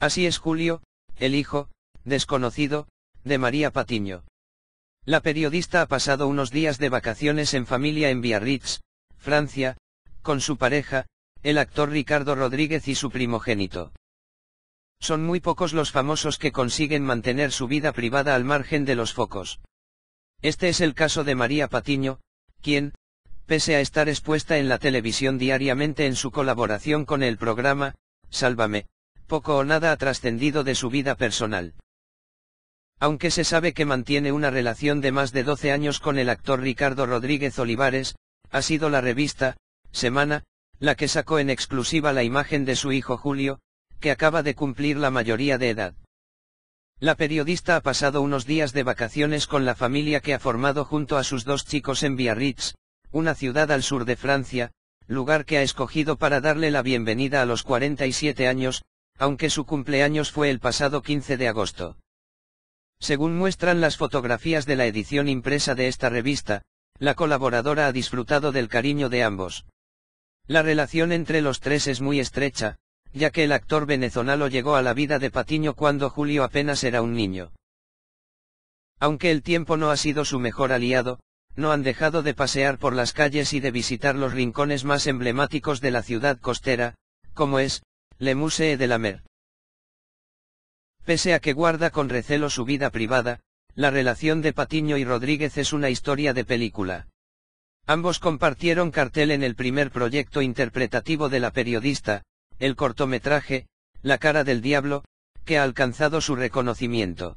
Así es Julio, el hijo, desconocido, de María Patiño. La periodista ha pasado unos días de vacaciones en familia en Biarritz, Francia, con su pareja, el actor Ricardo Rodríguez y su primogénito. Son muy pocos los famosos que consiguen mantener su vida privada al margen de los focos. Este es el caso de María Patiño, quien, pese a estar expuesta en la televisión diariamente en su colaboración con el programa, Sálvame, poco o nada ha trascendido de su vida personal. Aunque se sabe que mantiene una relación de más de 12 años con el actor Ricardo Rodríguez Olivares, ha sido la revista, Semana, la que sacó en exclusiva la imagen de su hijo Julio, que acaba de cumplir la mayoría de edad. La periodista ha pasado unos días de vacaciones con la familia que ha formado junto a sus dos chicos en Biarritz, una ciudad al sur de Francia, lugar que ha escogido para darle la bienvenida a los 47 años, aunque su cumpleaños fue el pasado 15 de agosto. Según muestran las fotografías de la edición impresa de esta revista, la colaboradora ha disfrutado del cariño de ambos. La relación entre los tres es muy estrecha, ya que el actor venezolano llegó a la vida de Patiño cuando Julio apenas era un niño. Aunque el tiempo no ha sido su mejor aliado, no han dejado de pasear por las calles y de visitar los rincones más emblemáticos de la ciudad costera, como es, le Musée de la Mer. Pese a que guarda con recelo su vida privada, la relación de Patiño y Rodríguez es una historia de película. Ambos compartieron cartel en el primer proyecto interpretativo de la periodista, el cortometraje, La cara del diablo, que ha alcanzado su reconocimiento.